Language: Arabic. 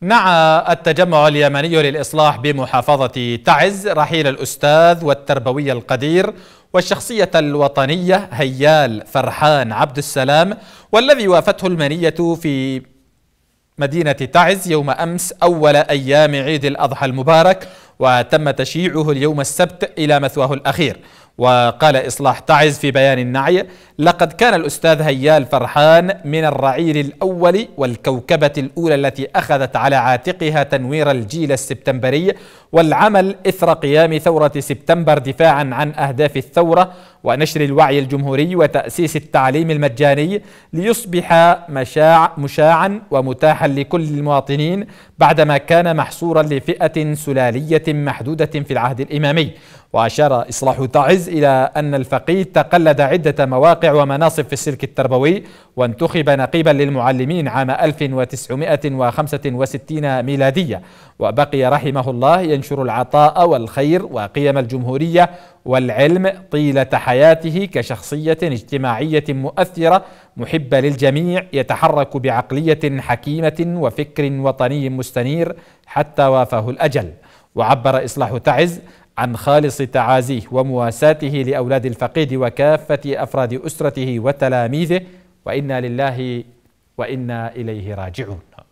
نعى التجمع اليمني للإصلاح بمحافظة تعز رحيل الأستاذ والتربوي القدير والشخصية الوطنية هيال فرحان عبد السلام والذي وافته المنية في مدينة تعز يوم أمس أول أيام عيد الأضحى المبارك وتم تشييعه اليوم السبت إلى مثواه الأخير وقال إصلاح تعز في بيان النعي لقد كان الأستاذ هيال فرحان من الرعيل الأول والكوكبة الأولى التي أخذت على عاتقها تنوير الجيل السبتمبري والعمل إثر قيام ثورة سبتمبر دفاعا عن أهداف الثورة ونشر الوعي الجمهوري وتأسيس التعليم المجاني ليصبح مشاع مشاعا ومتاحا لكل المواطنين بعدما كان محصورا لفئة سلالية محدودة في العهد الإمامي وأشار إصلاح تعز إلى أن الفقيد تقلد عدة مواقع ومناصب في السلك التربوي وانتخب نقيبا للمعلمين عام 1965 ميلادية وبقي رحمه الله ينشر العطاء والخير وقيم الجمهورية والعلم طيلة حياته كشخصية اجتماعية مؤثرة محبة للجميع يتحرك بعقلية حكيمة وفكر وطني مستنير حتى وافاه الأجل وعبر إصلاح تعز عن خالص تعازيه ومواساته لأولاد الفقيد وكافة أفراد أسرته وتلاميذه وإنا لله وإنا إليه راجعون